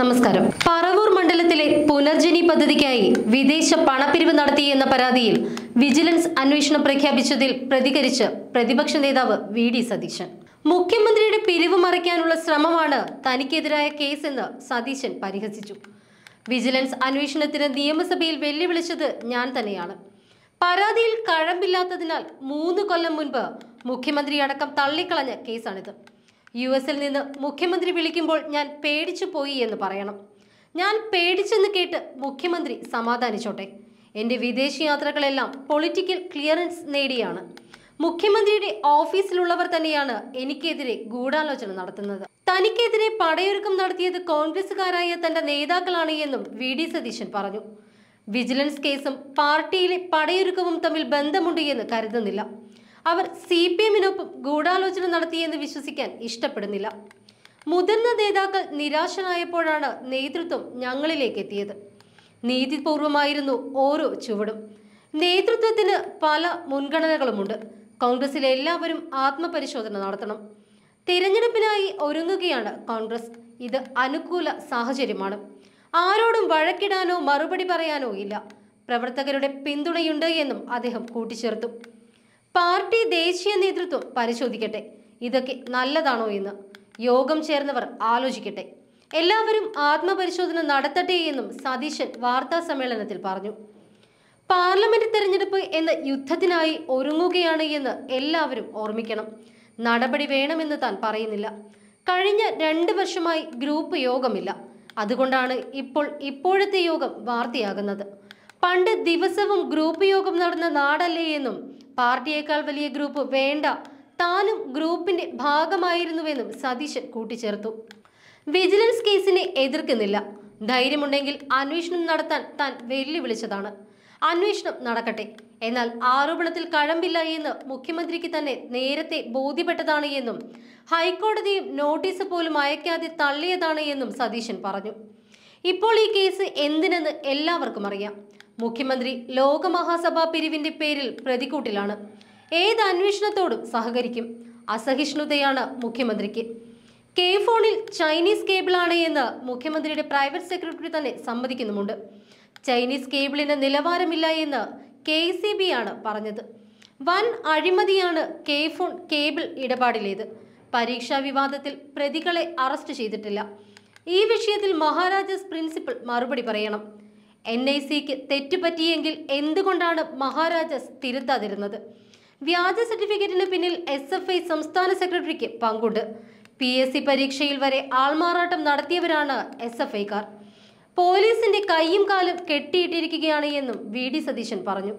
നമസ്കാരം പറവൂർ മണ്ഡലത്തിലെ പുനർജനി പദ്ധതിക്കായി വിദേശ പണപ്പിരിവ് നടത്തി എന്ന പരാതിയിൽ വിജിലൻസ് അന്വേഷണം പ്രഖ്യാപിച്ചതിൽ പ്രതികരിച്ച് പ്രതിപക്ഷ നേതാവ് വി ഡി സതീശൻ മുഖ്യമന്ത്രിയുടെ പിരിവ് മറയ്ക്കാനുള്ള ശ്രമമാണ് തനിക്കെതിരായ കേസെന്ന് സതീശൻ പരിഹസിച്ചു വിജിലൻസ് അന്വേഷണത്തിന് നിയമസഭയിൽ വെല്ലുവിളിച്ചത് ഞാൻ തന്നെയാണ് പരാതിയിൽ കഴമ്പില്ലാത്തതിനാൽ മൂന്ന് കൊല്ലം മുൻപ് മുഖ്യമന്ത്രി അടക്കം തള്ളിക്കളഞ്ഞ കേസാണിത് യു എസിൽ നിന്ന് മുഖ്യമന്ത്രി വിളിക്കുമ്പോൾ ഞാൻ പേടിച്ചു പോയി എന്ന് പറയണം ഞാൻ പേടിച്ചെന്ന് കേട്ട് മുഖ്യമന്ത്രി സമാധാനിച്ചോട്ടെ എൻ്റെ വിദേശ യാത്രകളെല്ലാം പൊളിറ്റിക്കൽ ക്ലിയറൻസ് നേടിയാണ് മുഖ്യമന്ത്രിയുടെ ഓഫീസിലുള്ളവർ തന്നെയാണ് എനിക്കെതിരെ ഗൂഢാലോചന നടത്തുന്നത് തനിക്കെതിരെ പടയൊരുക്കം നടത്തിയത് കോൺഗ്രസുകാരായ തന്റെ നേതാക്കളാണ് എന്നും വി ഡി സതീശൻ പറഞ്ഞു വിജിലൻസ് കേസും പാർട്ടിയിലെ പടയൊരുക്കവും തമ്മിൽ ബന്ധമുണ്ട് എന്ന് കരുതുന്നില്ല അവർ സി പി എമ്മിനൊപ്പം ഗൂഢാലോചന നടത്തിയെന്ന് വിശ്വസിക്കാൻ ഇഷ്ടപ്പെടുന്നില്ല മുതിർന്ന നേതാക്കൾ നിരാശനായപ്പോഴാണ് നേതൃത്വം ഞങ്ങളിലേക്ക് എത്തിയത് നീതിപൂർവമായിരുന്നു ഓരോ ചുവടും നേതൃത്വത്തിന് പല മുൻഗണനകളുമുണ്ട് കോൺഗ്രസിലെ എല്ലാവരും ആത്മപരിശോധന നടത്തണം തിരഞ്ഞെടുപ്പിനായി ഒരുങ്ങുകയാണ് കോൺഗ്രസ് ഇത് അനുകൂല സാഹചര്യമാണ് ആരോടും വഴക്കിടാനോ മറുപടി പറയാനോ ഇല്ല പ്രവർത്തകരുടെ പിന്തുണയുണ്ട് എന്നും അദ്ദേഹം കൂട്ടിച്ചേർത്തു പാർട്ടി ദേശീയ നേതൃത്വം പരിശോധിക്കട്ടെ ഇതൊക്കെ നല്ലതാണോ എന്ന് യോഗം ചേർന്നവർ ആലോചിക്കട്ടെ എല്ലാവരും ആത്മപരിശോധന നടത്തട്ടെ എന്നും സതീശൻ വാർത്താ സമ്മേളനത്തിൽ പറഞ്ഞു പാർലമെന്റ് തെരഞ്ഞെടുപ്പ് എന്ന യുദ്ധത്തിനായി ഒരുങ്ങുകയാണ് എന്ന് എല്ലാവരും ഓർമ്മിക്കണം നടപടി വേണമെന്ന് താൻ പറയുന്നില്ല കഴിഞ്ഞ രണ്ട് വർഷമായി ഗ്രൂപ്പ് യോഗമില്ല അതുകൊണ്ടാണ് ഇപ്പോൾ ഇപ്പോഴത്തെ യോഗം വാർത്തയാകുന്നത് പണ്ട് ദിവസവും ഗ്രൂപ്പ് യോഗം നടന്ന നാടല്ലേ എന്നും പാർട്ടിയേക്കാൾ വലിയ ഗ്രൂപ്പ് വേണ്ട താനും ഗ്രൂപ്പിന്റെ ഭാഗമായിരുന്നുവെന്നും സതീശൻ കൂട്ടിച്ചേർത്തു വിജിലൻസ് കേസിനെ എതിർക്കുന്നില്ല ധൈര്യമുണ്ടെങ്കിൽ അന്വേഷണം നടത്താൻ താൻ വെല്ലുവിളിച്ചതാണ് അന്വേഷണം നടക്കട്ടെ എന്നാൽ ആരോപണത്തിൽ കഴമ്പില്ല എന്ന് മുഖ്യമന്ത്രിക്ക് തന്നെ നേരത്തെ ബോധ്യപ്പെട്ടതാണ് എന്നും ഹൈക്കോടതിയും നോട്ടീസ് പോലും അയക്കാതെ തള്ളിയതാണ് എന്നും സതീശൻ പറഞ്ഞു ഇപ്പോൾ ഈ കേസ് എന്തിനെന്ന് എല്ലാവർക്കും അറിയാം മുഖ്യമന്ത്രി ലോകമഹാസഭാ പിരിവിന്റെ പേരിൽ പ്രതിക്കൂട്ടിലാണ് ഏത് അന്വേഷണത്തോടും സഹകരിക്കും അസഹിഷ്ണുതയാണ് മുഖ്യമന്ത്രിക്ക് കെ ഫോണിൽ ചൈനീസ് കേബിളാണ് എന്ന് മുഖ്യമന്ത്രിയുടെ പ്രൈവറ്റ് സെക്രട്ടറി തന്നെ സമ്മതിക്കുന്നുമുണ്ട് ചൈനീസ് കേബിളിന് നിലവാരമില്ല എന്ന് കെ സി ബി ആണ് പറഞ്ഞത് വൻ അഴിമതിയാണ് കെ ഫോൺ കേബിൾ ഇടപാടിലേത് പരീക്ഷാ വിവാദത്തിൽ പ്രതികളെ അറസ്റ്റ് ചെയ്തിട്ടില്ല ഈ വിഷയത്തിൽ മഹാരാജാസ് പ്രിൻസിപ്പൽ മറുപടി പറയണം എൻ ഐ സിക്ക് തെറ്റുപറ്റിയെങ്കിൽ എന്തുകൊണ്ടാണ് മഹാരാജസ് തിരുത്താതിരുന്നത് വ്യാജ സർട്ടിഫിക്കറ്റിന് പിന്നിൽ എസ് എഫ് ഐ സംസ്ഥാന സെക്രട്ടറിക്ക് പങ്കുണ്ട് പി എസ് സി പരീക്ഷയിൽ വരെ ആൾമാറാട്ടം നടത്തിയവരാണ് എസ് എഫ് ഐക്കാർ പോലീസിന്റെ കൈയും കാലും കെട്ടിയിട്ടിരിക്കുകയാണ് എന്നും വി ഡി സതീശൻ പറഞ്ഞു